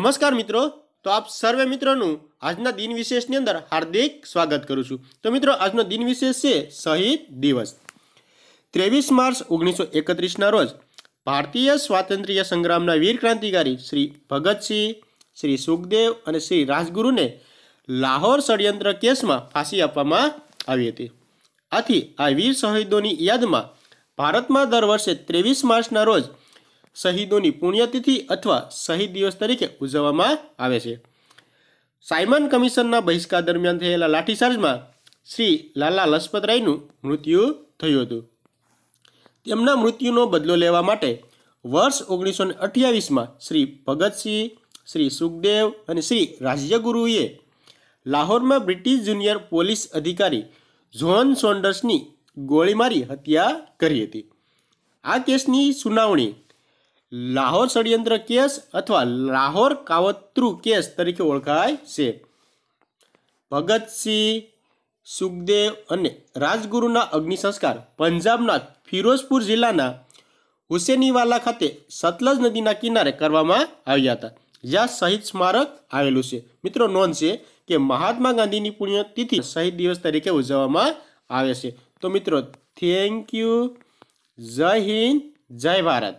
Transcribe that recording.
નમસ્કાર મિત્રો તો આપ સર્વે મિત્રોનું આજના દિન વિશેષની અંદર હાર્દિક સ્વાગત કરું છું તો મિત્રો આજનો દિન વિશેષ છે શહીદ દિવસ ત્રેવીસ માર્ચ ઓગણીસો એકત્રીસના રોજ ભારતીય સ્વાતંત્ર્ય સંગ્રામના વીર ક્રાંતિકારી શ્રી ભગતસિંહ શ્રી સુખદેવ અને શ્રી રાજગુરુને લાહોર ષડયંત્ર કેસમાં ફાંસી આપવામાં આવી હતી આથી આ વીર શહીદોની યાદમાં ભારતમાં દર વર્ષે ત્રેવીસ માર્ચના રોજ શહીદોની પુણ્યતિથિ અથવા શહીદ દિવસ તરીકે ઉજવવામાં આવે છે સાયમન કમિશનના બહિષ્કાર દરમિયાન થયેલા લાઠીચાર્જમાં શ્રી લાલા લજપતરાયનું મૃત્યુ થયું હતું તેમના મૃત્યુનો બદલો લેવા માટે વર્ષ ઓગણીસો અઠ્યાવીસમાં શ્રી ભગતસિંહ શ્રી સુખદેવ અને શ્રી રાજ્યગુરુએ લાહોરમાં બ્રિટિશ જુનિયર પોલીસ અધિકારી ઝોન સોન્ડર્સની ગોળી મારી હત્યા કરી હતી આ કેસની સુનાવણી લાહોર ષડયંત્ર કેસ અથવા લાહોર કાવતરુ કેસ તરીકે ઓળખાય છે ભગતસિંહ સુખદેવ અને રાજગુરુના અગ્નિ સંસ્કાર પંજાબના ફિરોઝપુર જિલ્લાના હુસેનીવાલા ખાતે સતલજ નદીના કિનારે કરવામાં આવ્યા હતા જ્યાં શહીદ સ્મારક આવેલું છે મિત્રો નોંધ છે કે મહાત્મા ગાંધીની પુણ્યતિથિ શહીદ દિવસ તરીકે ઉજવવામાં આવે છે તો મિત્રો થેન્ક યુ જય હિન્દ જય ભારત